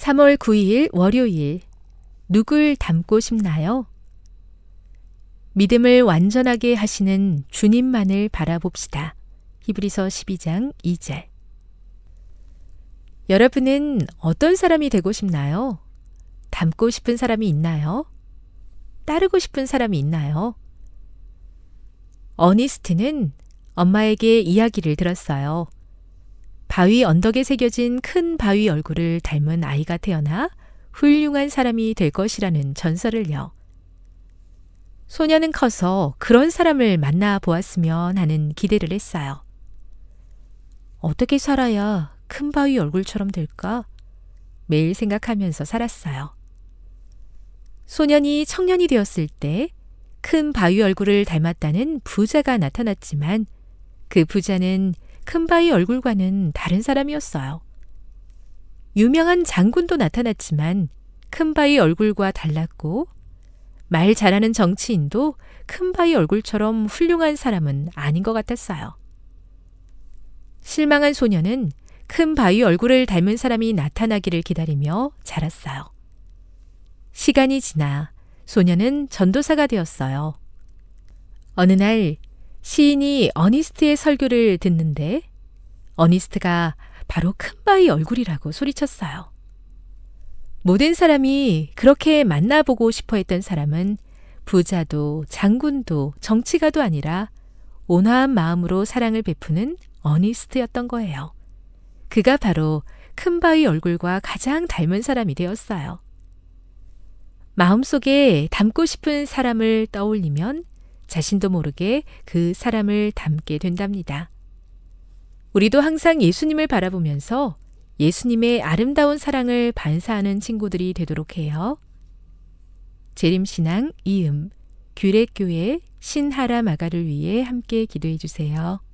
3월 9일 월요일 누굴 닮고 싶나요? 믿음을 완전하게 하시는 주님만을 바라봅시다. 히브리서 12장 2절. 여러분은 어떤 사람이 되고 싶나요? 닮고 싶은 사람이 있나요? 따르고 싶은 사람이 있나요? 어니스트는 엄마에게 이야기를 들었어요. 바위 언덕에 새겨진 큰 바위 얼굴을 닮은 아이가 태어나 훌륭한 사람이 될 것이라는 전설을요. 소녀는 커서 그런 사람을 만나 보았으면 하는 기대를 했어요. 어떻게 살아야 큰 바위 얼굴처럼 될까? 매일 생각하면서 살았어요. 소년이 청년이 되었을 때 큰 바위 얼굴을 닮았다는 부자가 나타났지만 그 부자는 큰바위 얼굴과는 다른 사람이었어요. 유명한 장군도 나타났지만 큰바위 얼굴과 달랐고 말 잘하는 정치인도 큰바위 얼굴처럼 훌륭한 사람은 아닌 것 같았어요. 실망한 소녀는 큰 바위 얼굴을 닮은 사람이 나타나기를 기다리며 자랐어요. 시간이 지나 소녀는 전도사가 되었어요. 어느 날 시인이 어니스트의 설교를 듣는데 어니스트가 바로 큰바위 얼굴이라고 소리쳤어요. 모든 사람이 그렇게 만나보고 싶어 했던 사람은 부자도 장군도 정치가도 아니라 온화한 마음으로 사랑을 베푸는 어니스트였던 거예요. 그가 바로 큰바위 얼굴과 가장 닮은 사람이 되었어요. 마음속에 닮고 싶은 사람을 떠올리면 자신도 모르게 그 사람을 닮게 된답니다. 우리도 항상 예수님을 바라보면서 예수님의 아름다운 사랑을 반사하는 친구들이 되도록 해요. 재림신앙 이음, 규례교회 신하라 마가를 위해 함께 기도해 주세요.